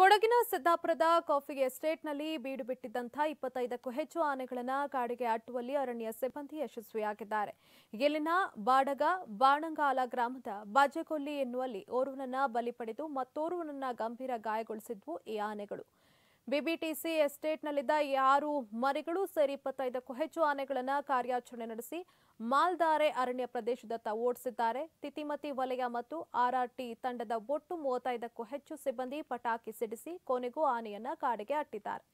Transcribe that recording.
ಕೊಡಗಿನ ಸಿದ್ದಾಪುರದ ಕಾಫಿ ಎಸ್ಟೇಟ್ನಲ್ಲಿ ಬೀಡು ಬಿಟ್ಟಿದ್ದಂಥ ಇಪ್ಪತ್ತೈದಕ್ಕೂ ಹೆಚ್ಚು ಆನೆಗಳನ್ನು ಕಾಡಿಗೆ ಅಟ್ಟುವಲ್ಲಿ ಅರಣ್ಯ ಸಿಬ್ಬಂದಿ ಯಶಸ್ವಿಯಾಗಿದ್ದಾರೆ ಇಲ್ಲಿನ ಬಾಡಗ ಬಾಣಂಗಾಲ ಗ್ರಾಮದ ಬಜಗೊಲ್ಲಿ ಎನ್ನುವಲ್ಲಿ ಓರ್ವನನ್ನ ಬಲಿ ಪಡೆದು ಮತ್ತೋರ್ವನನ್ನ ಗಂಭೀರ ಗಾಯಗೊಳಿಸಿದ್ವು ಈ ಆನೆಗಳು ಬಿಬಿಟಿಸಿ ಎಸ್ಟೇಟ್ನಲ್ಲಿದ್ದ ಯಾರು ಮರಿಗಳು ಸೇರಿ ಇಪ್ಪತ್ತೈದಕ್ಕೂ ಹೆಚ್ಚು ಆನೆಗಳನ್ನು ಕಾರ್ಯಾಚರಣೆ ನಡೆಸಿ ಮಾಲ್ದಾರೆ ಅರಣ್ಯ ಪ್ರದೇಶದತ್ತ ಓಡಿಸಿದ್ದಾರೆ ತಿತಿಮತಿ ವಲಯ ಮತ್ತು ಆರ್ಆರ್ಟಿ ತಂಡದ ಒಟ್ಟು ಮೂವತ್ತೈದಕ್ಕೂ ಹೆಚ್ಚು ಸಿಬ್ಬಂದಿ ಪಟಾಕಿ ಸಿಡಿಸಿ ಕೊನೆಗೂ ಆನೆಯನ್ನ ಕಾಡಿಗೆ ಅಟ್ಟಿದ್ದಾರೆ